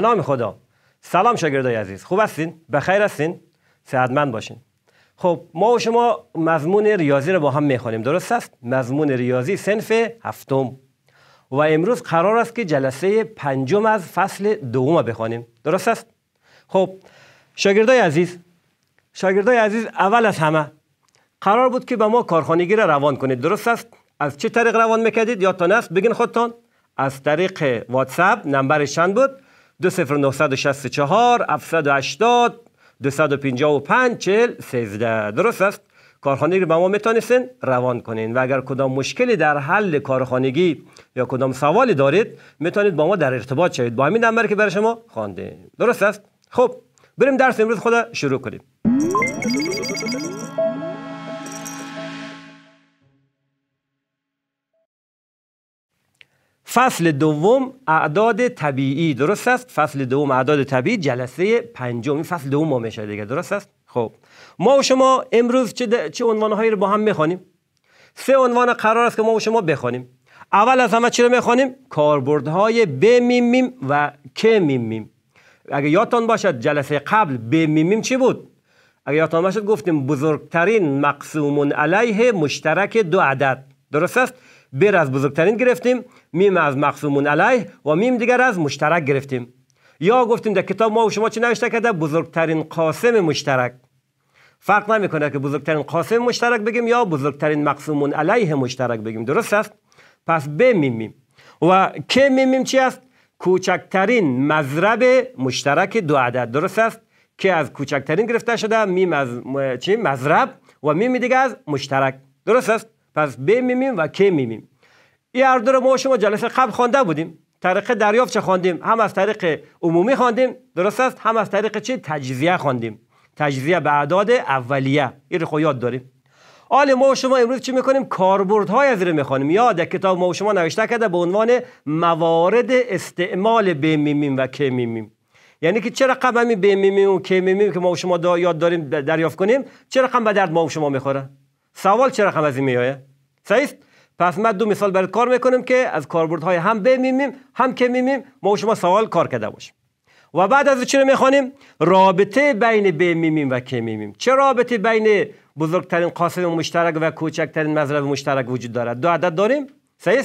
به خدا سلام شاگردای عزیز خوب هستین بخیر هستین سعدمند باشین خب ما و شما مضمون ریاضی رو با هم میخوانیم درست است مضمون ریاضی سنف هفتم و امروز قرار است که جلسه پنجم از فصل دوم بخوانیم درست است خب شاگردای عزیز شاگردای عزیز اول از همه قرار بود که به ما کارخانگی را روان کنید درست است از چه طریق روان میکردید یادتان است بگین خودتان از طریق واتساپ نمبرش چند بود 20964 780 255 40 13 درست است کارخانه رو به ما میتونستین روان کنین و اگر کدام مشکلی در حل کارخانگی یا کدام سوالی دارید میتونید با ما در ارتباط شوید با همین نمبر که برای شما خوانده درست است خب بریم درس امروز خود شروع کنیم فصل دوم اعداد طبیعی درست است فصل دوم اعداد طبیعی جلسه پنجم فصل دوم ما میشه دیگه درست است خب ما و شما امروز چه, چه عنوان عنوانهایی رو با هم میخوانیم سه عنوان قرار است که ما و شما بخوانیم اول از همه چی رو میخوانیم کاربردهای بمیمیم و که میمیم اگه یادتان باشد جلسه قبل بمیمیم چی بود اگه یادتان باشد گفتیم بزرگترین مقسوم علیه مشترک دو عدد درست است بر از بزرگترین گرفتیم میم از مقسومون علیه و میم دیگر از مشترک گرفتیم یا گفتیم در کتاب ما و شما چی نوشته کرده بزرگترین قاسم مشترک فرق نمیکنه که بزرگترین قاسم مشترک بگیم یا بزرگترین مقسومون علیه مشترک بگیم درست است پس ب میم و که میمیم چی است کوچکترین مضرب مشترک دو عدد درست است که از کوچکترین گرفته شده میم از چی مضرب و میم دیگه از مشترک درست است پس بمیمیم و که میمیم این هر دو رو ما شما جلسه قبل خوانده بودیم طریق دریافت چه خواندیم هم از طریق عمومی خواندیم درست است هم از طریق چه تجزیه خواندیم تجزیه به اعداد اولیه این رو خب یاد داریم حال ما شما امروز چی میکنیم های از رو میخوانیم یا کتاب ما شما نوشته کرده به عنوان موارد استعمال بمیمیم و کمیمیم یعنی که چه رقم همین بمیمیم و کمیمیم که ما شما دا یاد داریم دریافت کنیم چه رقم به درد ما شما میخوره سوال چه رقم از این میایه صحیح پس ما دو مثال برات کار میکنیم که از های هم ب هم که میمیم ما و شما سوال کار کرده باشیم و بعد از چی رو میخوانیم رابطه بین ب و که میمیم چه رابطه بین بزرگترین قاسم مشترک و کوچکترین مضرب مشترک وجود دارد دو عدد داریم صحیح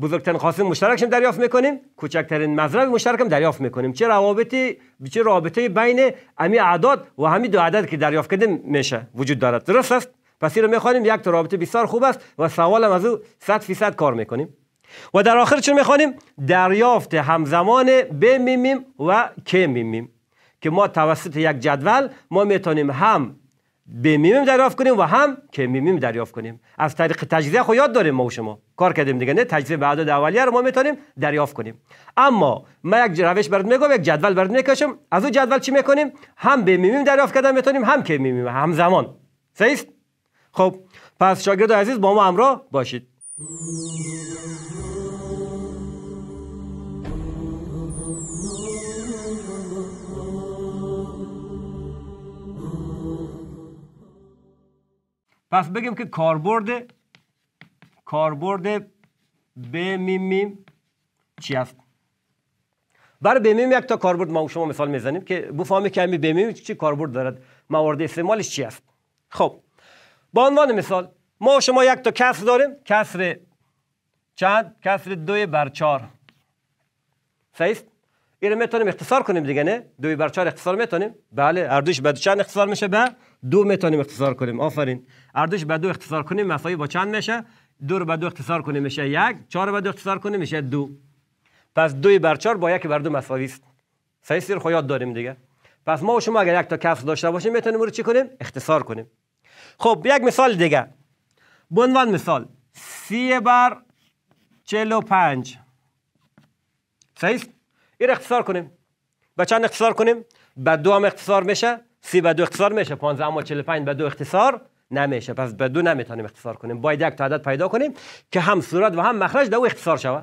بزرگترین قاسم مشترکش دریافت میکنیم کوچکترین مضرب مشترک هم دریافت میکنیم چه رابطی چه رابطه بین همین اعداد و همین دو عدد که دریافت کردیم میشه وجود دارد درست است پس رو میخوانیم یک تا رابطه بسیار خوب است و سوالم از او صد فیصد کار میکنیم و در آخر چون میخوانیم دریافت همزمان ب میمیم و ک میمیم که ما توسط یک جدول ما میتونیم هم ب میمیم دریافت کنیم و هم ک میمیم دریافت کنیم از طریق تجزیه خو یاد داریم ما و شما کار کردیم دیگه نه تجزیه بعد اولیه رو ما میتونیم دریافت کنیم اما ما یک روش برات میگم یک جدول برات میکشم از اون جدول چی میکنیم هم ب میمیم دریافت کردن میتونیم هم ک میمیم همزمان صحیح خب پس شاگرد عزیز با ما همراه باشید پس بگیم که کاربرد کاربرد ب میم چی هست برای بمیم یک تا کاربرد ما شما مثال میزنیم که بفهمی که همین بمیم چی کاربرد دارد موارد استعمالش چی است خب به عنوان مثال ما شما یک تا کسر داریم کسر چند کسر دو بر چار صحیح این رو میتونیم اختصار کنیم دیگه نه دو بر چار اختصار میتونیم بله اردوش به دو چند اختصار میشه به دو میتونیم اختصار کنیم آفرین اردوش به دو اختصار کنیم مساوی با چند میشه دو رو به دو اختصار کنیم میشه یک چهار رو به دو اختصار کنیم میشه دو پس دو بر چهار با یک بر دو مساوی است صحیح سیر خو داریم دیگه پس ما و شما اگر یک تا کسر داشته باشیم میتونیم رو چی کنیم اختصار کنیم خب یک مثال دیگه به عنوان مثال سی بر چهل و پنج صحیح این اختصار کنیم به چند اختصار کنیم به دو هم اختصار میشه سی به دو اختصار میشه 15 اما پنج به دو اختصار نمیشه پس به دو نمیتونیم اختصار کنیم باید یک تا پیدا کنیم که هم صورت و هم مخرج دو اختصار شوه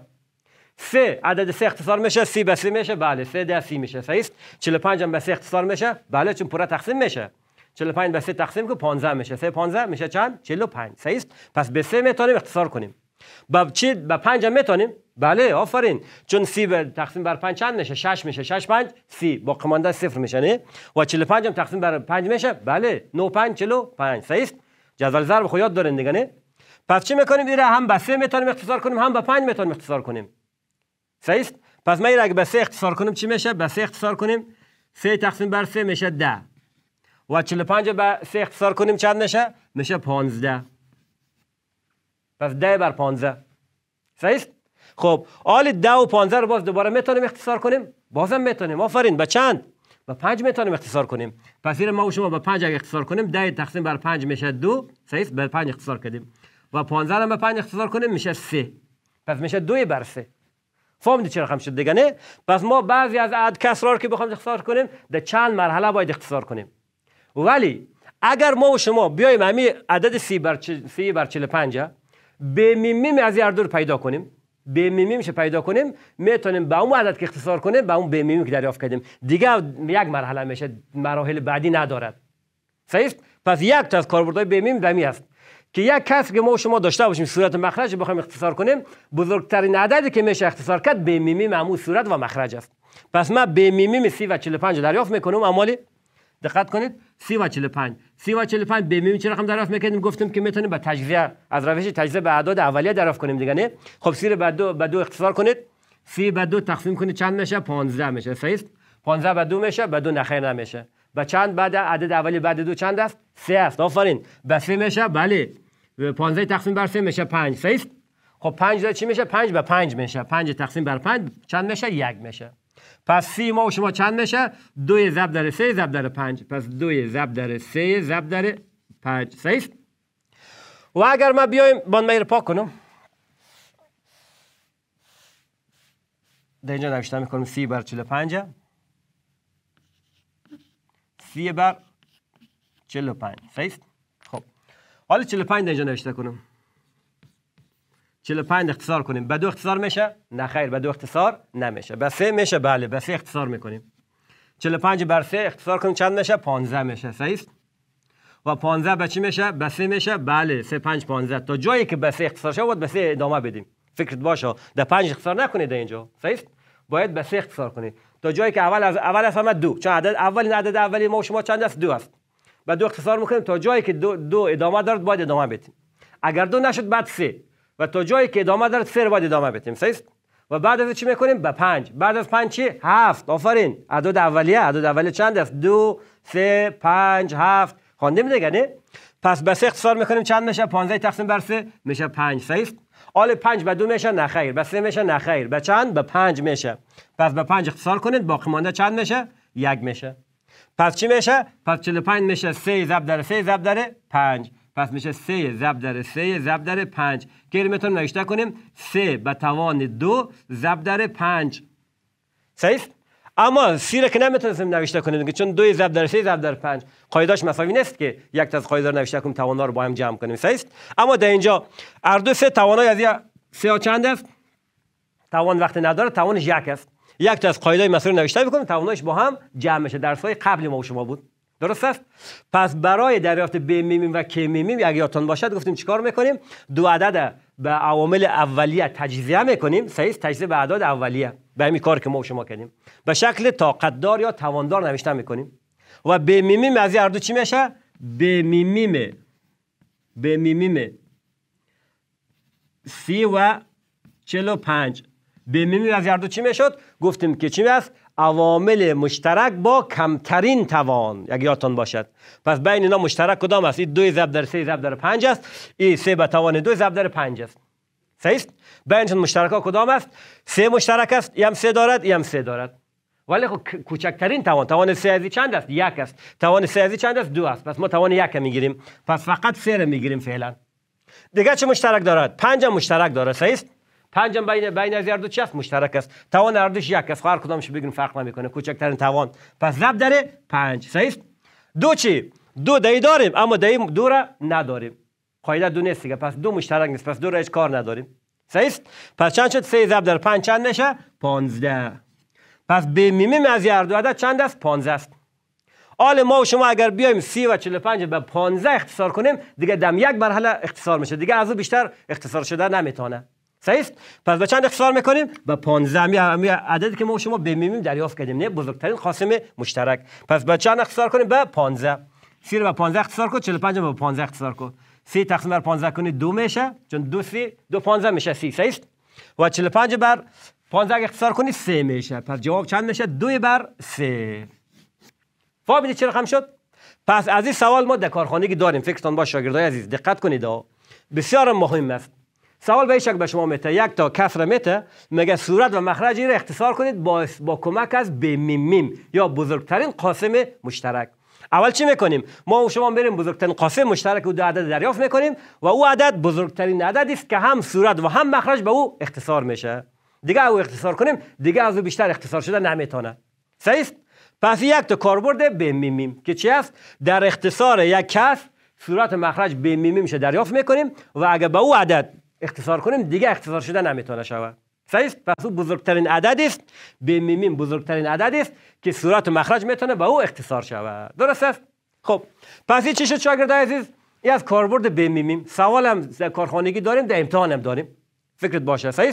سه عدد سه اختصار میشه سی به سی میشه بله سه ده سی میشه صحیح پنج هم به سه اختصار میشه بله چون پوره تقسیم میشه 45 به 3 تقسیم کو 15 میشه 3 15 میشه چند 45 صحیح است پس به 3 میتونیم اختصار کنیم با چی به 5 میتونیم بله آفرین چون 3 به تقسیم بر 5 چند میشه 6 میشه 6 5 3 با قمانده صفر میشه نه و 45 هم تقسیم بر 5 میشه بله 9 5 45 صحیح است جدول ضرب خو یاد دارین دیگه نه پس چی میکنیم این را هم به 3 میتونیم اختصار کنیم هم به 5 میتونیم اختصار کنیم صحیح است پس ما اگه به 3 اختصار کنیم چی میشه به 3 اختصار کنیم 3 تقسیم بر 3 میشه 10 و 45 به 3 اختصار کنیم چند میشه؟ میشه 15 پس 10 بر 15 صحیح است؟ خب آل 10 و 15 رو باز دوباره میتونیم اختصار کنیم؟ بازم میتونیم آفرین به چند؟ به 5 میتونیم اختصار کنیم پس این ما و شما به 5 اگه اختصار کنیم 10 تقسیم بر 5 میشه 2 صحیح به 5 اختصار کردیم و 15 رو به 5 اختصار کنیم میشه 3 پس میشه 2 بر 3 فهمید چرا رقم شد دیگه نه پس ما بعضی از عدد کسرار که بخوام اختصار کنیم در چند مرحله باید اختصار کنیم ولی اگر ما و شما بیایم همین عدد سی بر, چل... سی بر به میمیم از هر پیدا کنیم به میشه پیدا کنیم میتونیم به اون عدد که اختصار کنیم به اون به میمیم که دریافت کردیم دیگه یک مرحله میشه مراحل بعدی ندارد صحیح پس یک تا از کاربردهای به میم دمی است که یک کس که ما و شما داشته باشیم صورت مخرج بخوایم اختصار کنیم بزرگترین عددی که میشه اختصار کرد به میمیم صورت و مخرج است پس ما به میمیم 3 و 45 دریافت میکنیم اما دقت کنید 30 و 45 30 و 45 به میون چه رقم دریافت میکنیم گفتیم که میتونیم با تجزیه از روش تجزیه به اعداد اولیه دریافت کنیم دیگه نه خب سی بعد به دو به دو اختصار کنید سی به دو تقسیم کنید چند میشه 15 میشه صحیح 15 به دو میشه به دو نخیر نمیشه و چند بعد عدد اولی بعد دو چند است سه است آفرین به سه میشه بله 15 تقسیم بر سه میشه 5 صحیح خب 5 چی میشه 5 به 5 میشه 5 تقسیم بر 5 چند میشه یک میشه پس سی ما و شما چند میشه دوی زب در سه زب در پنج پس دوی زب در سه زب در پنج صحیح و اگر ما بیایم باند رو پاک کنم در اینجا نوشته میکنم سی بر چل پنج سی بر چل پنج صحیح خب حالا چل پنج در اینجا نوشته کنم 45 اختصار کنیم به دو اختصار میشه نه خیر به دو اختصار نمیشه به سه میشه بله به سه اختصار میکنیم 45 بر سه اختصار کنیم چند میشه 15 میشه صحیح است و 15 به چی میشه به سه میشه بله سه 5 15 تا جایی که به سه اختصار شود به سه ادامه بدیم فکرت باشه ده 5 اختصار نکنید اینجا صحیح است باید به سه اختصار کنید تا جایی که اول از اول از همه دو چون عدد اول عدد اولی ما شما چند است دو است بعد دو اختصار میکنیم تا جایی که دو, دو ادامه دارد باید ادامه بدیم اگر دو نشد بعد سه و تا جایی که ادامه دارد فر باید ادامه بدیم صحیح و بعد از چی میکنیم به پنج بعد از پنج چی هفت آفرین عدد اولیه عدد اولیه چند است دو سه پنج هفت خواندیم دیگه نه پس به سه اختصار میکنیم چند میشه 15 تقسیم بر سه میشه 5 صحیح آل 5 به دو میشه نخیر به سه میشه نخیر به چند به 5 میشه پس به 5 اختصار کنید باقی مانده چند میشه یک میشه پس چی میشه پس 45 میشه 3 ضرب در 3 ضرب در 5 پس میشه سه ضرب در سه ضرب در پنج گرمتون نوشته کنیم سه به توان دو ضرب در پنج صحیح اما سی را که نمیتونستیم نوشته کنیم چون دو ضرب در سه ضرب در پنج قایداش مساوی نیست که یک تا از قاعده نوشته کنیم توانا رو با هم جمع کنیم صحیح اما در اینجا هر دو سه توانا از سه چند است توان وقتی نداره توانش یک است یک تا از قایدای مسئول نوشته بکنیم توانایش با هم جمع میشه های قبلی ما و شما بود درست است پس برای دریافت ب میمیم و ک میمیم اگه یادتان باشد گفتیم چیکار میکنیم دو عدد به عوامل اولیه تجزیه میکنیم صحیح تجزیه به اعداد اولیه به همین کار که ما و شما کردیم به شکل طاقتدار یا تواندار نوشته میکنیم و ب میمیم از هر دو چی میشه ب میمیم ب میمیم سی و چلو پنج به میمیم از هر چی میشد گفتیم که چی است عوامل مشترک با کمترین توان یک یادتان باشد پس بین اینا مشترک کدام است این دو ضرب در سه ضرب در پنج است این سه به توان دو ضرب در پنج است صحیح است بینشون مشترک ها کدام است سه مشترک است یم سه دارد یم سه دارد ولی خب کوچکترین توان توان سه ازی چند است یک است توان سه ازی چند است دو است پس ما توان یک میگیریم پس فقط سه میگیریم فعلا دیگه چه مشترک دارد پنج مشترک دارد صحیح است پنجم بین بین از دو چی مشترک است توان هر یک است هر کدامش بگین فرق نمیکنه کوچکترین توان پس ضرب داره پنج صحیح دو چی دو دی داریم اما دهی دو را نداریم قاعده دو نیست دیگه پس دو مشترک نیست پس دو را هیچ کار نداریم صحیح پس چند شد سه ضرب در پنج چند میشه 15 پس به میمیم از هر دو عدد چند است 15 است آل ما و شما اگر بیایم سی و 45 به 15 اختصار کنیم دیگه دم یک مرحله اختصار میشه دیگه از او بیشتر اختصار شده نمیتونه صحیح پس با چند اختصار میکنیم به 15 می عددی که ما شما به میمیم دریافت کردیم نه بزرگترین خاصم مشترک پس با چند اختصار کنیم به 15 سی رو به 15 اختصار کن 45 به 15 اختصار کن سی تقسیم بر 15 کنی دو میشه چون دو سی دو 15 میشه سی صحیح و 45 بر 15 اختصار کنی سه میشه پس جواب چند میشه دو بر سه فهمیدید چه رقم شد پس از این سوال ما در کارخانه داریم فکرتون با شاگردای عزیز دقت کنید بسیار مهم است سوال به شک به شما میته یک تا کفر میته مگه صورت و مخرج را اختصار کنید با, با کمک از میم یا بزرگترین قاسم مشترک اول چی میکنیم ما و شما بریم بزرگترین قاسم مشترک رو دو عدد دریافت میکنیم و او عدد بزرگترین عددی است که هم صورت و هم مخرج به او اختصار میشه دیگه او اختصار کنیم دیگه از او بیشتر اختصار شده نمیتونه صحیح پس یک تا کاربرد بمیمیم که چی است در اختصار یک کس صورت مخرج بمیمی میشه دریافت میکنیم و اگر به او عدد اختصار کنیم دیگه اختصار شده نمیتونه شوه صحیح پس او بزرگترین عدد است به میمیم بزرگترین عدد است که صورت مخرج میتونه به او اختصار شوه درست است خب پس این چی شد شاگرد عزیز ای از کاربرد به میمیم سوال هم کارخانگی داریم در امتحان هم داریم فکرت باشه صحیح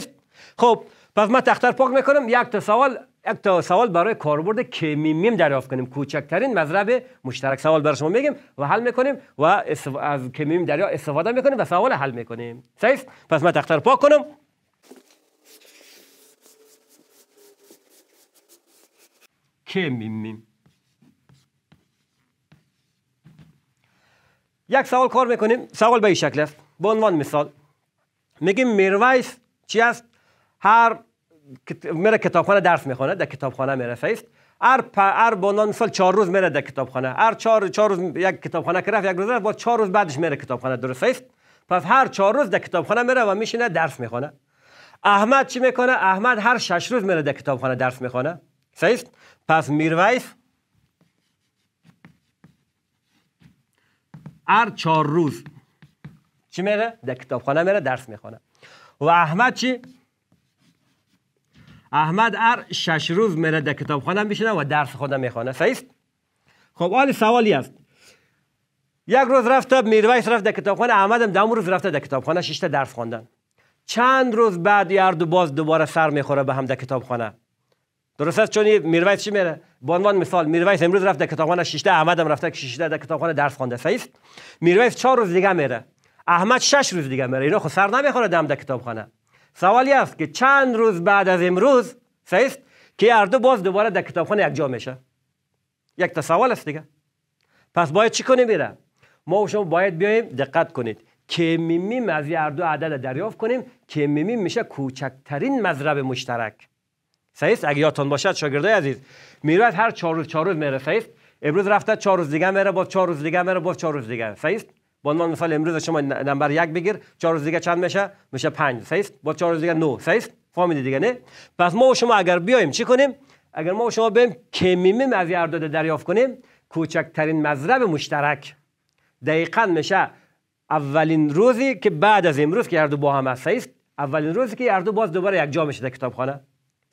خب پس من تختر پاک میکنم یک تا سوال یک تا سوال برای کاربرد کمیمیم دریافت کنیم کوچکترین مضرب مشترک سوال برای شما میگیم و حل میکنیم و از کمیمیم دریا استفاده میکنیم و سوال حل میکنیم صحیح پس من تختر پاک کنم کمیمیم یک سوال کار میکنیم سوال به این شکل است به عنوان مثال میگیم میرویس چی است هر میره کتابخانه درس میخونه در کتابخانه میره فیست هر هر بانان مثال چهار روز میره در کتابخانه هر چهار چهار روز یک کتابخانه که رفت یک روز رفت با چهار روز بعدش میره کتابخانه درست است پس هر چهار روز در کتابخانه میره و میشینه درس میخونه احمد چی میکنه احمد هر شش روز میره در کتابخانه درس میخونه صحیح پس میرویس هر چهار روز چی میره در کتابخانه میره درس میخونه و احمد چی احمد هر شش روز میره در کتابخانه میشینه و درس خودم میخوانه صحیح خب آل سوالی است یک روز رفته میرویس رفت در کتابخانه احمد هم روز رفته در کتابخانه شش درس خواندن چند روز بعد یاردو دو باز دوباره سر میخوره به هم در کتابخانه درست است چون میرویس چی میره به عنوان مثال میرویس امروز رفت در کتابخانه شیشته احمد هم رفته که در کتابخانه درس خوانده صحیح میرویس چهار روز دیگه میره احمد شش روز دیگه میره اینا خود سر نمیخوره دم در کتابخانه سوالی است که چند روز بعد از امروز سیست که اردو باز دوباره در کتابخانه یکجا میشه یک تا سوال است دیگه پس باید چی کنیم بیره ما و شما باید بیایم دقت کنید که میمیم از هر عدد دریافت کنیم که میشه کوچکترین مذرب مشترک سیست اگه یادتان باشد شاگردای عزیز میرود هر چهار روز چهار روز میره سیست امروز رفته چهار روز دیگه میره با چهار روز دیگه میره با چهار روز دیگه سیست به عنوان مثال امروز شما نمبر یک بگیر چهار روز دیگه چند میشه میشه پنج سیست با چهار روز دیگه نو سیست فهمیدی دیگه نه پس ما و شما اگر بیایم چی کنیم اگر ما و شما بیم کمیمیم از ارداد دریافت کنیم کوچکترین مذرب مشترک دقیقا میشه اولین روزی که بعد از امروز که اردو با هم هست اولین روزی که اردو باز دوباره یک جا میشه در کتابخانه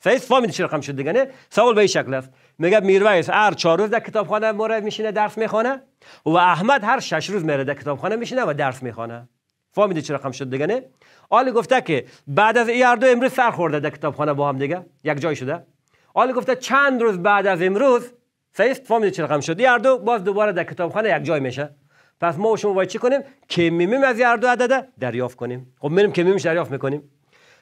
سعید فامید چه رقم شد دیگه نه سوال به این شکل است میگه میرویس هر چهار روز در کتابخانه مورد میشینه درس میخونه و احمد هر شش روز میره در کتابخانه میشینه و درس میخونه فامید چه رقم شد دیگه نه آلی گفته که بعد از این دو امروز سر خورده در کتابخانه با هم دیگه یک جای شده آلی گفته چند روز بعد از امروز سعید فامید چه رقم شد دو باز دوباره در کتابخانه یک جای میشه پس ما و شما باید چی کنیم کمیمیم از هر دو عدده دریافت کنیم خب میریم کمیمش دریافت میکنیم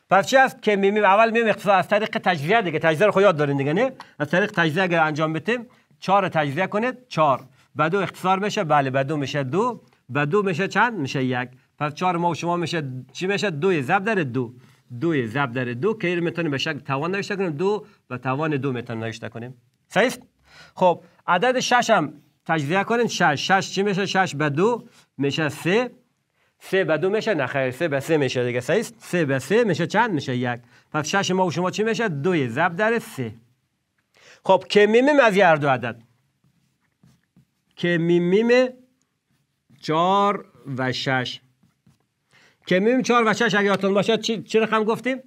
پس چی است که میمیم اول میمیم اقتصاد خب از طریق تجزیه دیگه تجزیه رو خود خب دارین دیگه نه از طریق تجزیه اگر انجام بدیم چهار تجزیه کنید 4 بعد دو اختصار میشه بله بعد دو میشه دو بعد دو میشه چند میشه یک پس 4 ما و شما میشه چی میشه دو ضرب در دو دو ضرب در دو که میتونیم به شکل توان نوشته کنیم دو و توان دو میتونیم نوشته کنیم صحیح خب عدد 6 هم تجزیه کنید شش شش چی میشه 6 به دو میشه سه سه به دو میشه نخیر سه به سه میشه دیگه سه سه به سه میشه چند میشه یک پس شش ما و شما چی میشه دوی زب در سه خب که میمیم از هر دو عدد که میمیم چهار و شش که میمیم چهار و شش اگر آتون باشد چی, چی رقم گفتیم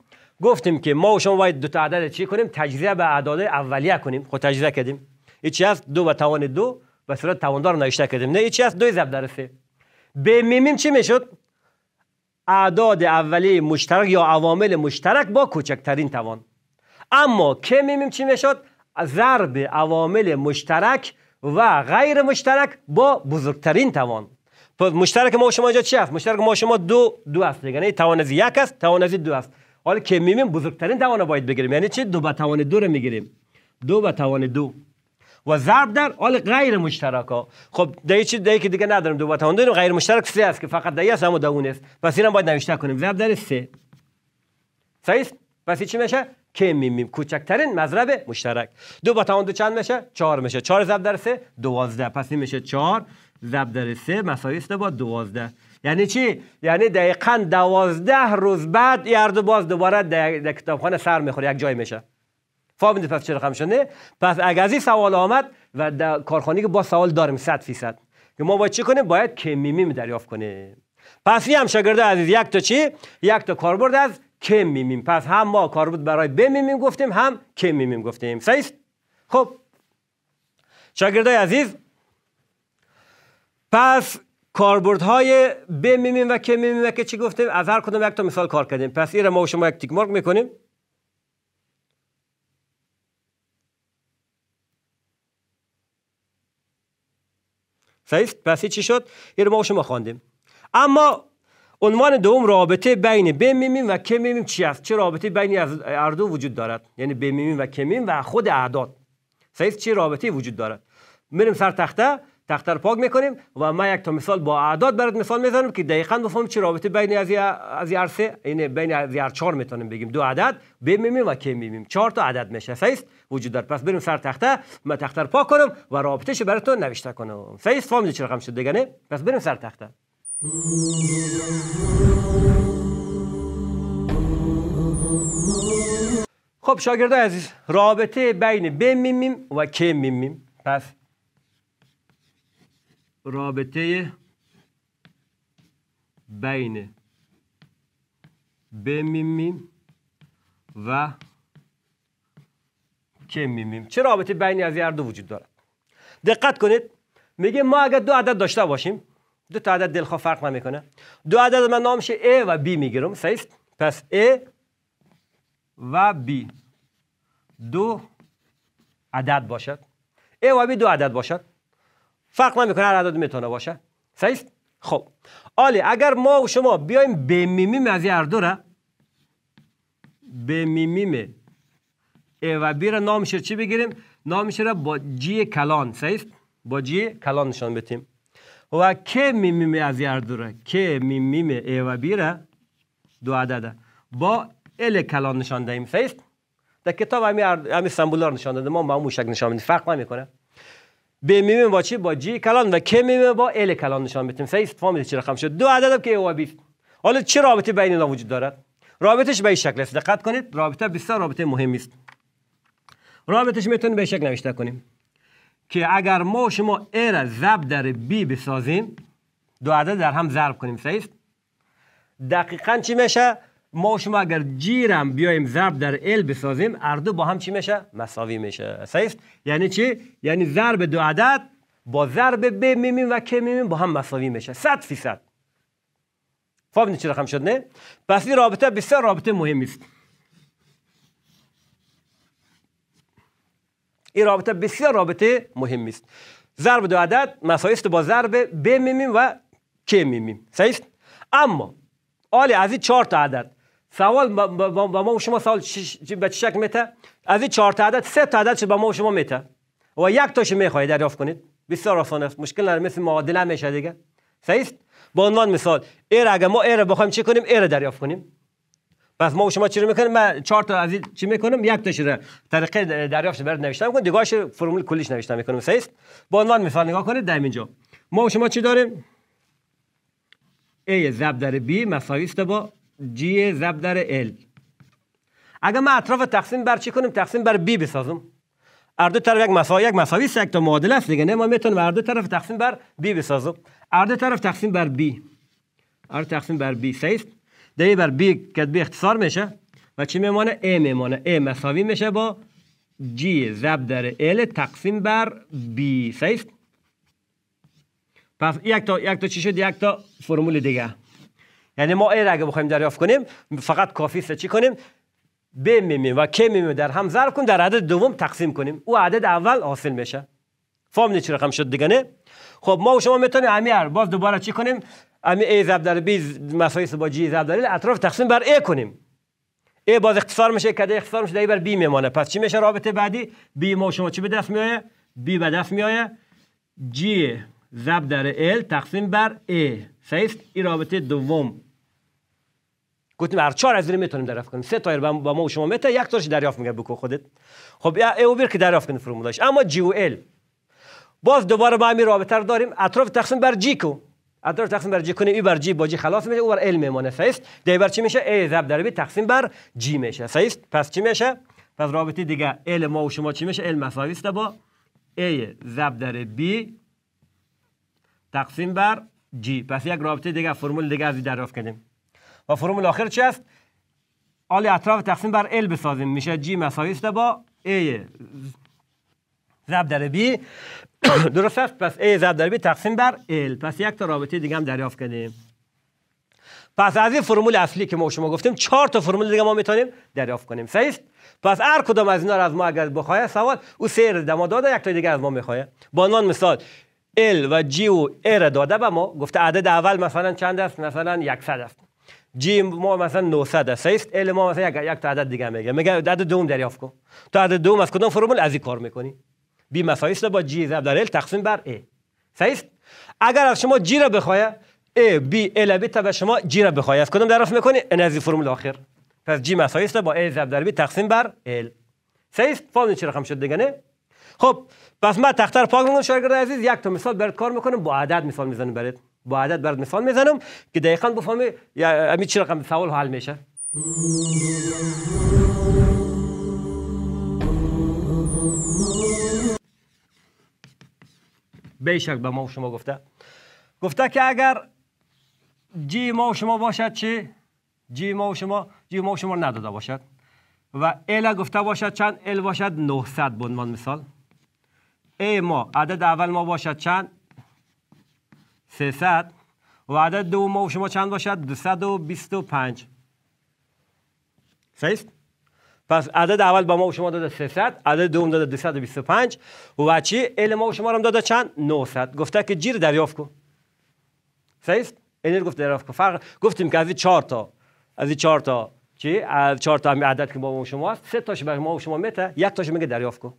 گفتیم که ما و شما باید دو تا عدد چی کنیم تجزیه به عداده اولیه کنیم خب تجزیه کردیم چی از دو و توان دو و صورت تواندار نوشته کردیم نه ایچی از دوی زب در سه به میمیم چی میشد؟ اعداد اولی مشترک یا عوامل مشترک با کوچکترین توان اما که میمیم چی میشد؟ ضرب عوامل مشترک و غیر مشترک با بزرگترین توان پس مشترک ما شما اینجا چی هست؟ مشترک ما شما دو دو است یعنی توان از یک است توان از دو است حالا که میمیم بزرگترین توان باید بگیریم یعنی چی؟ دو به توان دو رو میگیریم دو به توان دو و ضرب در حال غیر مشترک ها خب دیگه چی دای که دیگه ندارم دو بتا غیر مشترک سه است که فقط دای است اما دو است پس اینم باید نوشته کنیم ضرب در سه صحیح پس چی میشه که کوچک کوچکترین مضرب مشترک دو بطن دو چند میشه چهار میشه چهار ضرب در سه دوازده پس این میشه چهار ضرب در سه مساوی است با دوازده یعنی چی یعنی دقیقا دوازده روز بعد دو باز دوباره در کتابخانه سر میخوره یک جای میشه فهمیدید پس چرا خم شده پس اگر از این سوال آمد و در کارخانه که با سوال داریم 100 فیصد که ما باید چی کنیم باید کمیمیم دریافت کنه پس این هم شاگرد عزیز یک تا چی یک تا کاربرد از کم پس هم ما کاربرد برای بمیمیم گفتیم هم کم میمیم گفتیم صحیح خب شاگردای عزیز پس کاربرد های بمیمیم و کمیمیم که چی گفتیم از هر کدوم یک تا مثال کار کردیم پس این را ما و شما یک تیک مارک میکنیم صحیح پسی چی شد یه رو ما شما خواندیم اما عنوان دوم رابطه بین بمیمیم و کمیمیم چی است چه رابطه بین از اردو وجود دارد یعنی بمیمیم و کمیم و خود اعداد صحیح چه رابطه وجود دارد میریم سر تخته تختر پاک میکنیم و ما یک تا مثال با اعداد برات مثال میزنم که دقیقا بفهم چه رابطه بین از از هر این یعنی بین از هر چهار میتونیم بگیم دو عدد بمیمیم و که میمیم چهار تا عدد میشه سیست وجود در پس بریم سر تخته من تختر پاک کنم و رابطهش براتون نوشته کنم سیست فهمیدید چه رقم شد دیگه نه پس بریم سر تخته خب شاگرده عزیز رابطه بین بمیمیم و که میمیم پس رابطه بین میمیم و که میمیم چه رابطه بینی از هر دو وجود دارد دقت کنید میگه ما اگر دو عدد داشته باشیم دو تا عدد دلخواه فرق نمیکنه دو عدد من نامش A و B میگیرم صحیح پس A و B دو عدد باشد A و B دو عدد باشد فرق نمیکنه هر عدد میتونه باشه صحیح خب آلی اگر ما و شما بیایم به میمیم از هر دو را به میمیم ای و بی نامش چی بگیریم نامش را با جی کلان صحیح با جی کلان نشان بدیم و که میمیم از هر دو را که میمیم ای و بی دو عدد با ال کلان نشان دهیم صحیح در کتاب همین سمبولار نشان داده ما معمول شکل نشان فرق نمیکنه ب میمیم با چی با جی کلان و ک میمیم با ال کلان نشان بدیم فیس فهمیدید چه رقم شد دو عدد که و بیست حالا چه رابطه بین اینا وجود دارد رابطش به این شکل است دقت کنید رابطه بسیار رابطه مهمی است رابطش میتونیم به شکل نوشته کنیم که اگر ما شما ا را ضرب در بی بسازیم دو عدد در هم ضرب کنیم صحیح دقیقا چی میشه ما شما اگر جیرم بیایم ضرب در ال بسازیم اردو با هم چی میشه مساوی میشه صحیح یعنی چی یعنی ضرب دو عدد با ضرب ب میمیم و ک میمیم با هم مساوی میشه 100 فیصد فهمید چی رقم شد نه پس این رابطه بسیار رابطه مهمی است این رابطه بسیار رابطه مهمی است ضرب دو عدد مساوی است با ضرب ب میمیم و ک میمیم صحیح اما آلی از این چهار تا عدد سوال با ما و شما سوال به چه شکل میته از این چهار تا عدد سه تا عدد با ما شما میته و یک تاش میخواهید دریافت کنید بسیار آسان است مشکل نداره مثل معادله میشه دیگه صحیح با عنوان مثال ایر اگر ما ایر بخوایم چی کنیم ایر دریافت کنیم پس ما شما چی رو میکنیم من چهار تا از چی میکنم یک تاش رو طریقه دریافت برد نوشتم میکنم دیگاش فرمول کلیش نوشتم میکنم صحیح با عنوان مثال نگاه کنید در اینجا ما شما چی داریم ای ضرب در بی مساوی است با جی زب در ال اگر ما اطراف تقسیم بر چی کنیم تقسیم بر بی بسازم هر دو طرف یک مساوی یک مساوی یک تا معادله است دیگه نه ما میتونیم هر دو طرف تقسیم بر بی بسازم هر دو طرف تقسیم بر بی هر تقسیم بر بی صحیح دی بر بی که بی اختصار میشه و چی میمانه ای میمانه ای مساوی میشه با جی زب در ال تقسیم بر بی صحیح پس یک تا یک تا چی شد یک تا فرمول دیگه یعنی ما ای اگه بخوایم دریافت کنیم فقط کافی است چی کنیم ب میمیم و ک میمیم در هم ضرب کنیم در عدد دوم تقسیم کنیم او عدد اول حاصل میشه فهم چی رقم شد دیگه نه خب ما و شما میتونیم امیر باز دوباره چی کنیم امی ای ضرب در بی مسایس با جی ضرب در اطراف تقسیم بر ای کنیم ای باز اختصار میشه کده اختصار میشه بر بی میمانه پس چی میشه رابطه بعدی بی ما شما چی به دست میایه بی به دست میایه جی ضرب در ال تقسیم بر ای صحیح ای رابطه دوم گفتیم هر چهار از میتونیم دریافت کنیم سه تا با ما و شما مته یک تاش دریافت میگه بکو خودت خب او بیر که دریافت کنه فرمولاش اما جی و ال باز دوباره ما همین رابطه رو داریم اطراف تقسیم بر جی کو اطراف تقسیم بر جی کنه ای بر جی با جی خلاف میشه او بر ال میمونه فیست دی بر چی میشه ای زب در بی تقسیم بر جی میشه فیست پس چی میشه پس رابطه دیگه ال ما و شما چی میشه ال مساوی است با ای زب در بی تقسیم بر جی پس یک رابطه دیگه فرمول دیگه از دریافت کنیم و فرمول آخر چی است آل اطراف تقسیم بر ال بسازیم میشه جی مساوی است با ای زب در بی درست است پس ای زب در بی تقسیم بر ال پس یک تا رابطه دیگه هم دریافت کردیم پس از این فرمول اصلی که ما شما گفتیم چهار تا فرمول دیگه ما میتونیم دریافت کنیم صحیح پس هر کدام از اینا را از ما اگر بخواه سوال او سیر دما داده یک تا دیگه از ما میخواد با عنوان مثال ال و جی و ار داده به ما گفته عدد اول مثلا چند است مثلا 100 است جی ما مثلا 900 است است ال ما مثلا یک, یک تا عدد دیگه میگه میگه عدد دوم دریافت کن تو عدد دوم از کدام فرمول از این کار میکنی بی مفایس با جی ضرب در ال تقسیم بر ای است. اگر از شما جی را بخواه ای بی ال بی تا به شما جی را بخواه از کدام دریافت میکنی ان از فرمول آخر پس جی مفایس با ای ضرب در بی تقسیم بر ال است. فاصله چرا خم شد دیگه نه خب پس ما تختر پاک میکنم شاگرد عزیز یک تا مثال برات کار میکنم با عدد مثال میزنم برات با عدد برات مثال میزنم که دقیقا بفهمی همین چی رقم سوال حل میشه بیشک به ما و شما گفته گفته که اگر جی ما و شما باشد چی؟ جی ما شما جی ما شما نداده باشد و ال گفته باشد چند ال باشد 900 به عنوان مثال ای ما عدد اول ما باشد چند 300 و عدد دوم و شما چند باشد 225 صحیح پس عدد اول با ما و شما داده 300 عدد دوم داده 225 و چی ال ما و شما هم داده چند 900 گفته که جیر دریافت کن صحیح این گفت دریافت کن فرق گفتیم که از این 4 تا از این 4 تا چی از 4 تا عدد که با ما و شما است سه تاش برای ما و شما مته یک تاش میگه دریافت کن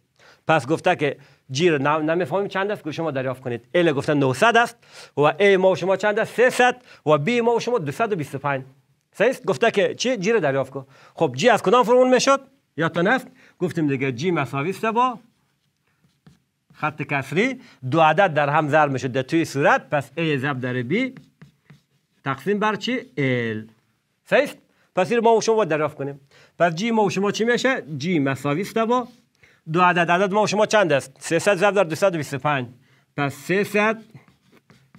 پس گفته که جیر نمیفهمیم چند است که شما دریافت کنید ال گفتن 900 است و ای ما و شما چند است 300 و بی ما و شما 225 صحیح گفته که چی جیر دریافت کن خب جی از کدام فرمول میشد تا است گفتیم دیگه جی مساوی است با خط کسری دو عدد در هم ضرب میشد در توی صورت پس ای ضرب در بی تقسیم بر چی ال صحیح پس ما و شما دریافت کنیم پس جی ما و شما چی میشه جی مساوی است با دو عدد عدد ما و شما چند است 300 ضرب در 225 پس 300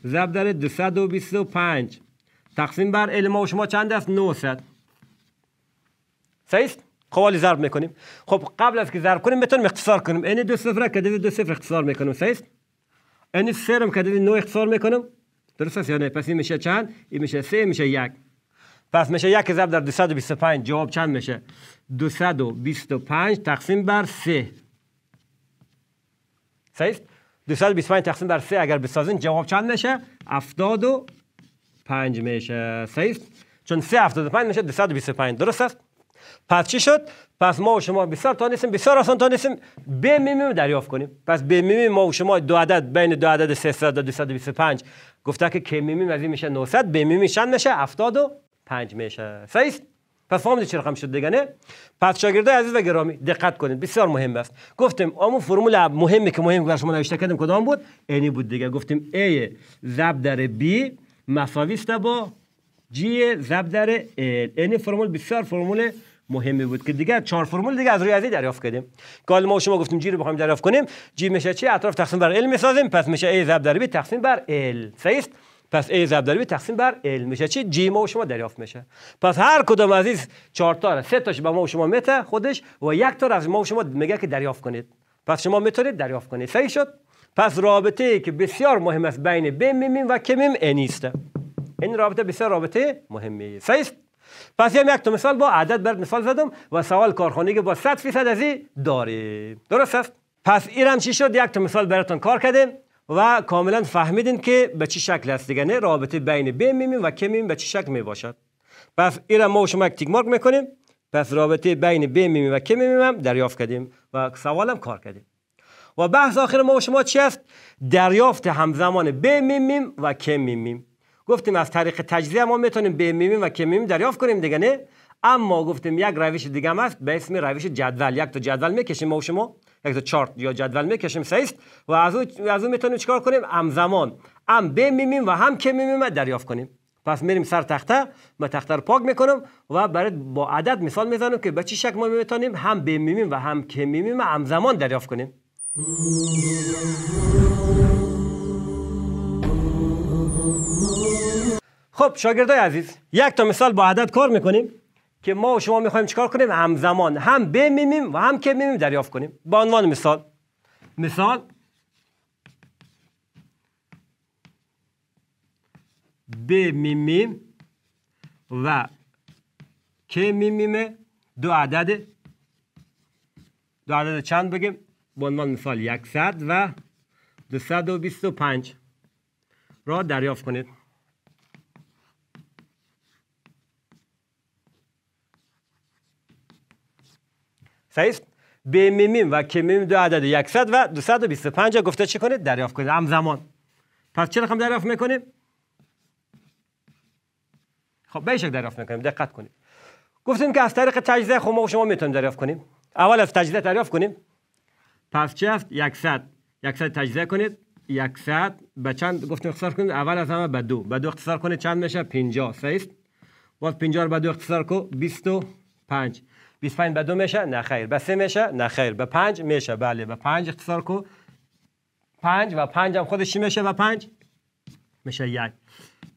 ضرب در 225 تقسیم بر ال ما و شما چند است 900 صحیح خب حالی ضرب میکنیم خب قبل از که ضرب کنیم بتونیم اختصار کنیم این دو صفر که دو صفر اختصار میکنیم صحیح این سرم کدید نو اختصار میکنم درست است یا نه پس این میشه چند این میشه سه میشه یک پس میشه یک ضرب در 225 جواب چند میشه 225 تقسیم بر 3 صحیح 225 تقسیم بر 3 اگر بسازین جواب چند میشه 75 میشه صحیح چون 3 75 میشه 225 درست است پس چی شد پس ما و شما بسیار نیستیم بسیار آسان تانیسیم به میمیم دریافت کنیم پس به میمیم ما و شما دو عدد بین دو عدد 300 و 225 گفته که که میمیم از این میشه 900 به میمیم چند میشه 70 پنج میشه فیس پس چه رقم شد دیگه نه پس شاگرده عزیز و گرامی دقت کنید بسیار مهم است گفتیم آمو فرمول مهمی که مهم برای شما نوشته کردیم کدام بود اینی بود دیگه گفتیم A زب در بی مساوی با جی زب در ال این فرمول بسیار فرمول مهمی بود که دیگه چهار فرمول دیگه از روی ازی دریافت کردیم کال ما شما گفتیم جی رو بخوایم دریافت کنیم جی میشه چی اطراف تقسیم بر ال میسازیم پس میشه A زب در بی تقسیم بر L صحیح پس ای ضرب در تقسیم بر علم میشه چی جی ما و شما دریافت میشه پس هر کدام از این چهار تا سه تاش به ما و شما میته خودش و یک تا از ما و شما میگه که دریافت کنید پس شما میتونید دریافت کنید صحیح شد پس رابطه ای که بسیار مهم است بین بمیم و کمیم انیست این رابطه بسیار رابطه مهمی است صحیح پس یه یک تو مثال با عدد بر مثال زدم و سوال کارخانه که با 100 فیصد از این داره درست است پس ایرم چی شد یک تا مثال براتون کار کردیم و کاملا فهمیدین که به چه شکل است دیگه رابطه بین ب میمیم و کمیم به چه شکل میباشد پس ایره ما و شما تیک مارک میکنیم پس رابطه بین ب میمیم و کمیم میمیم دریافت کردیم و سوالم کار کردیم و بحث آخر ما شما چی است دریافت همزمان ب میمیم و کمیم. میمیم گفتیم از طریق تجزیه ما میتونیم ب میمیم و کمیم دریافت کنیم دیگه اما گفتیم یک روش دیگه هم هست به اسم روش جدول یک تا جدول میکشیم ما شما یک چارت یا جدول میکشیم سیست و از او, از میتونیم چیکار کنیم همزمان هم بمیمیم و هم که میمیم دریافت کنیم پس میریم سر تخته من تخته رو پاک میکنم و برای با عدد مثال میزنم که به چی شکل ما میتونیم هم بمیمیم و هم که میمیم همزمان دریافت کنیم خب شاگردای عزیز یک تا مثال با عدد کار میکنیم که ما و شما میخوایم چیکار کنیم همزمان هم بمیمیم و هم که میمیم دریافت کنیم به عنوان مثال مثال بمیمیم و که میمیم دو عدد دو عدد چند بگیم به عنوان مثال یکصد و پنج را دریافت کنید صحیح به میمیم و کمیم دو عدد 100 و 225 گفته چی کنید دریافت کنید همزمان پس چه رقم دریافت میکنیم خب به دریافت میکنیم دقت کنید گفتیم که از طریق تجزیه خب ما شما میتونیم دریافت کنیم اول از تجزیه دریافت کنیم پس چی است 100 100 تجزیه کنید 100 به چند گفتیم اختصار کنید اول از همه به دو به دو اختصار کنید چند میشه 50 صحیح باز 50 رو به دو اختصار کو 25 25 به دو میشه نه خیر به سه میشه نه خیر به پنج میشه بله به پنج اختصار کو پنج و پنج هم خودش چی میشه و پنج میشه یک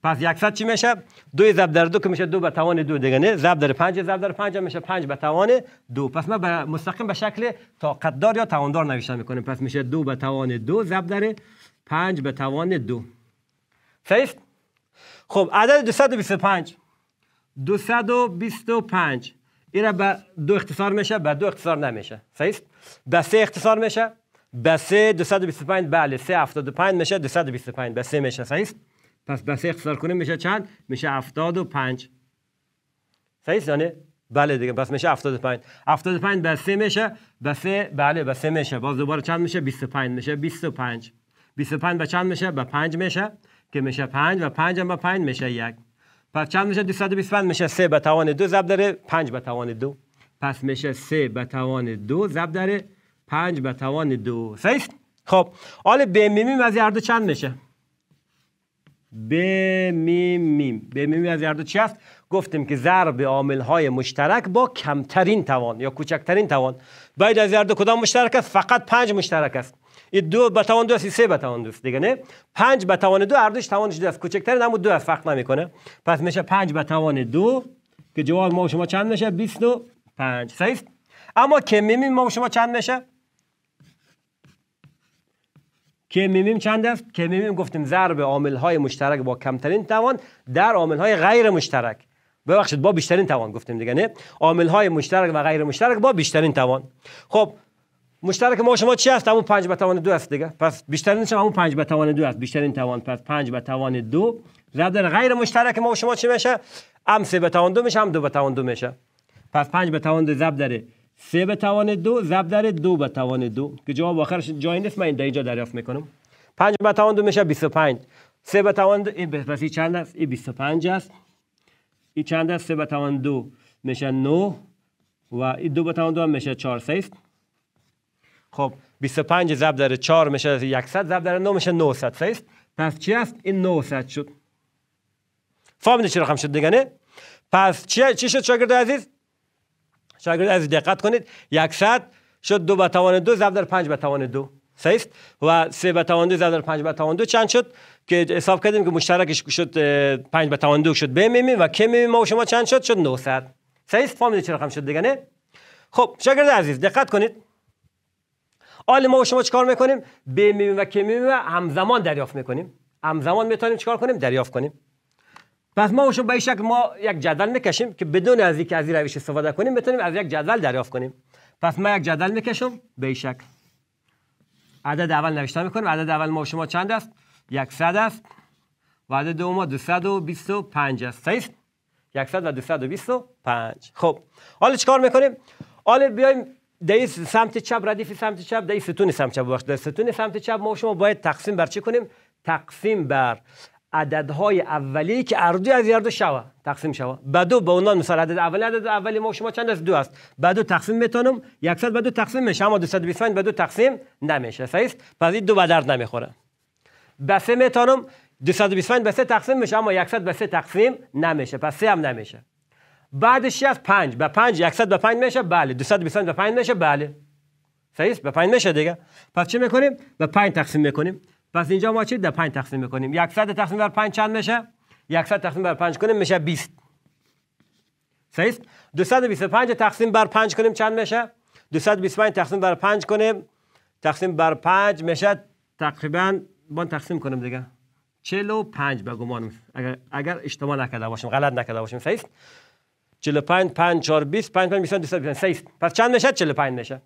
پس یکصد چی میشه دو ضرب در دو که میشه دو به توان دو دیگه نه ضرب در پنج ضرب در پنج میشه پنج به توان دو پس ما به مستقیم به شکل طاقتدار یا تواندار نوشته میکنیم پس میشه دو به توان دو ضرب در به توان دو صحیح خب عدد 225 225 اینا به دو اختصار میشه به دو اختصار نمیشه صحیح به سه اختصار میشه به سه 225 بله سه 75 میشه 225 به سه میشه صحیح پس به سه اختصار کنیم میشه چند میشه 75 صحیح یعنی بله دیگه پس میشه 75 75 به سه میشه به سه بله به سه میشه باز دوباره چند میشه 25 میشه 25 25 به چند میشه به 5 میشه که میشه 5 و 5 هم به 5 میشه 1 پس چند میشه 225 میشه 3 به توان 2 ضرب داره. 5 به توان 2 پس میشه 3 به توان 2 ضرب داره. 5 به توان 2 صحیح خب حالا ب میم از هر دو چند میشه ب میم میم ب میم از هر دو چی است گفتیم که ضرب عامل های مشترک با کمترین توان یا کوچکترین توان باید از هر دو کدام مشترک است فقط 5 مشترک است این دو به توان دو است سه به توان دو است دیگه نه پنج به توان دو اردوش توانش دو است کوچکتر اما دو است فرق نمیکنه پس میشه پنج به توان دو که جواب ما و شما چند میشه 25 صحیح اما اما میمیم ما و شما چند میشه میمیم چند است کمیمیم گفتیم ضرب عامل های مشترک با کمترین توان در عامل های غیر مشترک ببخشید با بیشترین توان گفتیم دیگه نه عامل های مشترک و غیر مشترک با بیشترین توان خب مشترک ما شما چی هست؟ همون 5 به توان 2 هست دیگه. پس بیشتر نشه همون 5 به توان 2 هست. بیشترین توان پس 5 به توان 2 ضرب غیر مشترک ما شما چی میشه؟ هم 3 به توان 2 میشه هم 2 به توان 2 میشه. پس 5 به توان 2 ضرب در 3 به توان 2 ضرب در 2 به توان 2 که جواب آخرش جای نیست من اینجا دریافت میکنم. 5 به توان 2 میشه 25. 3 به توان 2 این پس این چند است؟ این 25 است. این چند است؟ 3 به توان 2 میشه 9 و این 2 به توان 2 میشه 4 سیست. خب 25 ضرب در 4 میشه 100 ضرب در 9 میشه 900 صحیح پس چی است این 900 شد فهمیدید چرا رقم شد دیگه نه پس چی چی شد شاگرد عزیز شاگرد عزیز دقت کنید 100 شد 2 به توان 2 ضرب در 5 به توان 2 صحیح و 3 به توان 2 ضرب در 5 به توان 2 چند شد که حساب کردیم که مشترکش شد 5 به توان 2 شد ب میمی و ک میمی ما و شما چند شد شد 900 صحیح فهمیدید چه رقم شد دیگه نه خب شاگرد عزیز دقت کنید آل ما و شما چیکار میکنیم به میمیم و کمی و همزمان دریافت میکنیم همزمان میتونیم چیکار کنیم دریافت کنیم پس ما و شما به این شکل ما یک جدول میکشیم که بدون از اینکه از این روش استفاده کنیم میتونیم از یک جدول دریافت کنیم پس ما یک جدول میکشم به این شکل عدد اول نوشته میکنیم عدد اول ما و شما چند است 100 است و عدد دوم ما 225 است صحیح 100 و 225 خب حالا چیکار میکنیم حالا بیایم در سمت چپ ردیف سمت چپ در ستون سمت چپ بخش در ستون سمت چپ ما شما باید تقسیم بر چی کنیم تقسیم بر عددهای اولی که اردو از اردو شوه تقسیم شوه بعدو دو به اونان مثال عدد اولی عدد اولی ما شما چند از دو است بعدو دو تقسیم میتونم 100 به دو تقسیم میشه اما 225 به دو تقسیم نمیشه صحیح پس دو به درد نمیخوره به سه میتونم 225 به سه تقسیم میشه اما 100 به سه تقسیم نمیشه پس سه هم نمیشه بعدش از 5 به 5 100 به 5 میشه بله 225 به 5 میشه بله صحیح به 5 میشه دیگه پس چه میکنیم و 5 تقسیم میکنیم پس اینجا ما چی به 5 تقسیم میکنیم 100 تقسیم بر 5 چند میشه 100 تقسیم بر 5 کنیم میشه 20 صحیح 225 تقسیم بر 5 کنیم چند میشه 225 تقسیم بر 5 کنیم تقسیم بر 5 میشه تقریبا با تقسیم کنیم دیگه 45 به گمانم اگر اگر اشتباه نکرده باشیم غلط نکرده باشیم صحیح 45 5 4 20 5 5 20 23 پس چند میشه 45 میشه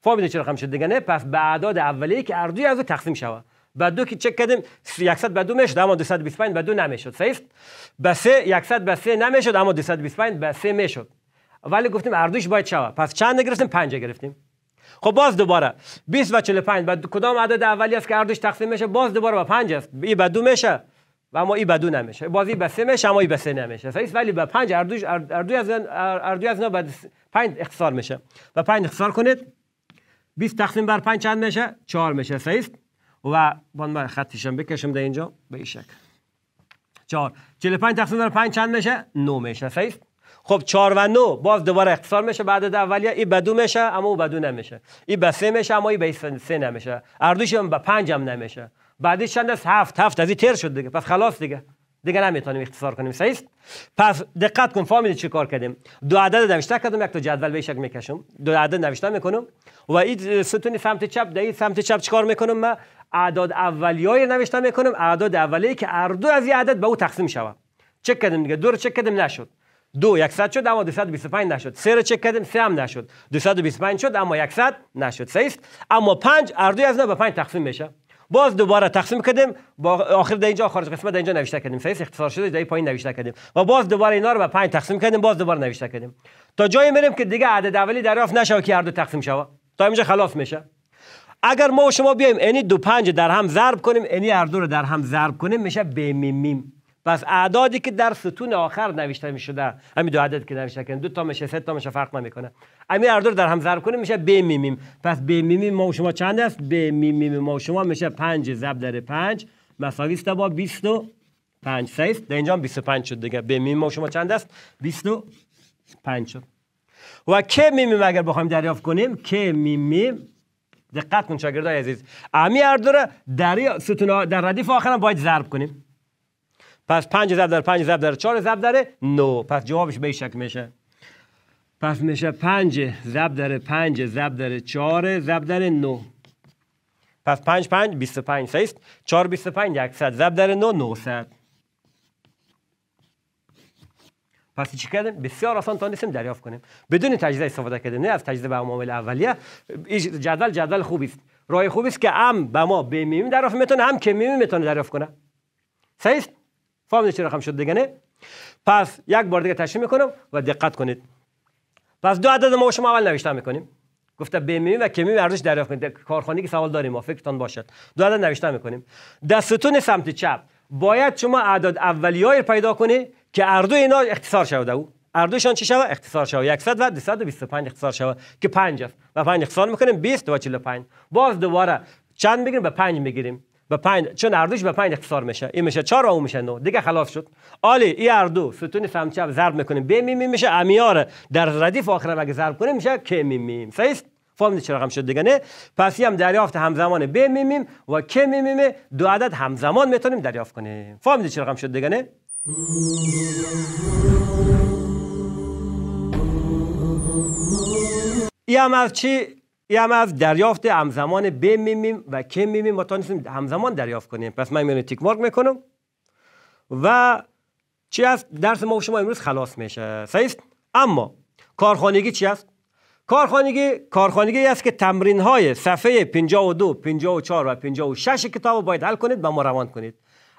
فهمیدید چرا رقم شد دیگه نه پس به اعداد اولیه که هر از تقسیم شوه بعد دو که چک کردیم 100 به دو میشد اما 225 به دو نمیشد صحیح به 3 100 به 3 نمیشد اما 225 به 3 میشد ولی گفتیم اردوش باید شوه پس چند گرفتیم 5 گرفتیم خب باز دوباره 20 و 45 بعد کدام عدد اولی است که اردوش تقسیم میشه باز دوباره به 5 است این به دو میشه و ما ای به دو نمیشه بازی به سه میشه اما ای به سه نمیشه سایس ولی به پنج اردوش اردوی از اردوی از به پنج اختصار میشه و پنج اختصار کنید 20 تقسیم بر پنج چند میشه 4 میشه سایس و بان من خطیشم بکشم در اینجا به این شکل 4 45 تقسیم بر پنج چند میشه نو میشه سایس خب 4 و 9 باز دوباره اختصار میشه بعد از اولیه ای بدو میشه اما او بدو نمیشه ای به سه میشه اما ای به سه نمیشه اردوش هم به 5 هم نمیشه بعدی چند از هفت هفت از این تر شد دیگه پس خلاص دیگه دیگه نمیتونیم اختصار کنیم صحیح پس دقت کن فهمید چه کار کردیم دو عدد نوشته کردم یک تا جدول به شکل میکشم دو عدد نوشته میکنم و این ستون سمت چپ در سمت چپ چیکار میکنم من اعداد اولیای نوشته میکنم اعداد اولیه که هر دو از این عدد به او تقسیم شوه چک کردم دیگه دو چک کردم نشد دو 100 شد اما 225 نشد سه رو چک کردیم سه هم نشد 225 شد اما 100 نشد سه است اما پنج اردوی از نه به پنج تقسیم میشه باز دوباره تقسیم کردیم با آخر در اینجا خارج قسمت در اینجا نوشته کردیم سه اختصار شده در پایین نوشته کردیم و باز دوباره اینا رو به پنج تقسیم کردیم باز دوباره نوشته کردیم تا جایی میریم که دیگه عدد اولی دریافت نشه که هر دو تقسیم شوه تا اینجا خلاص میشه اگر ما و شما بیایم اینی دو پنج در هم ضرب کنیم اینی هر دو رو در هم ضرب کنیم میشه بمیمیم پس اعدادی که در ستون آخر نوشته می شده همین دو عدد که نوشته کردن دو تا میشه سه تا میشه فرق نمیکنه همین اردو در هم ضرب کنیم میشه ب میمیم پس ب میمیم ما شما چند است ب میمیم ما شما میشه 5 ضرب در 5 مساوی است با 25 سه است در اینجا 25 شد دیگه ب میمیم ما شما چند است 25 شد و ک میمیم اگر بخوایم دریافت کنیم ک میمیم دقت کن شاگردای عزیز امی اردو در ستون در ردیف آخر باید ضرب کنیم پس 5 ضرب در 5 ضرب در 4 ضرب در 9 پس جوابش به شک میشه پس میشه 5 ضرب در 5 ضرب در 4 ضرب در 9 پس 5 5 25 است 4 25 100 ضرب در 9 900 پس چی کردیم بسیار آسان تانستیم دریافت کنیم بدون تجزیه استفاده کردیم نه از تجزیه به عوامل اولیه جدول جدول خوبی است راه خوبی است که هم به ما به میمی دریافت میتونه هم که میمی میتونه دریافت کنه صحیح است فهم چه رقم شد دیگه نه پس یک بار دیگه تشریح میکنم و دقت کنید پس دو عدد ما شما اول نوشته میکنیم گفته بیمی و کمی ارزش دریافت کنید کارخانه که سوال داریم ما فکرتان باشد دو عدد نوشته میکنیم دستتون سمت چپ باید شما اعداد اولیای پیدا کنی که اردو اینا اختصار شده او اردوشان چی شوه اختصار شوه 100 و 225 اختصار شوه که 5 است و 5 اختصار میکنیم 20 و 45 باز دوباره چند میگیریم به 5 میگیریم به چون اردوش به پنج اختصار میشه این میشه چهار و میشه نو دیگه خلاص شد آلی این اردو ستون سمچه ضرب میکنیم ب میشه امیاره در ردیف آخره اگه ضرب کنیم میشه که میم صحیح چرا رقم شد دیگه نه پس هم دریافت همزمان بمیمیم و که میمیم دو عدد همزمان میتونیم دریافت کنیم فهم چرا رقم شد دیگه نه ای هم چی این هم از دریافت همزمان ب میمیم و ک میمیم ما تا همزمان دریافت کنیم پس من میانه تیک مارک میکنم و چی است درس ما و شما امروز خلاص میشه صحیح اما کارخانگی چی است کارخانگی کارخانگی است که تمرین های صفحه 52 54 و 56 کتاب رو باید حل کنید و ما روان کنید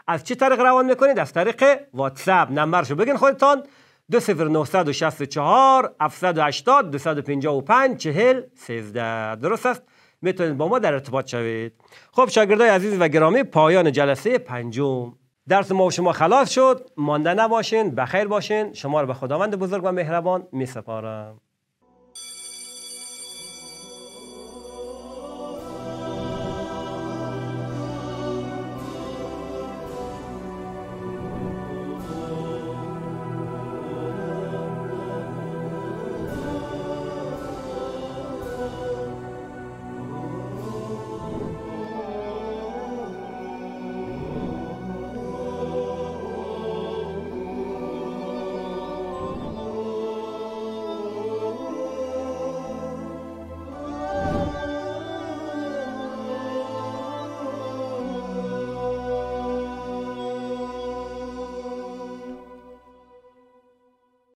از چه طریق روان میکنید از طریق واتساپ نمبرشو بگین خودتان 2964 780 255 40 13 درست است میتونید با ما در ارتباط شوید خب شاگردای عزیز و گرامی پایان جلسه پنجم درس ما و شما خلاص شد مانده نباشین بخیر باشین شما رو به خداوند بزرگ و مهربان میسپارم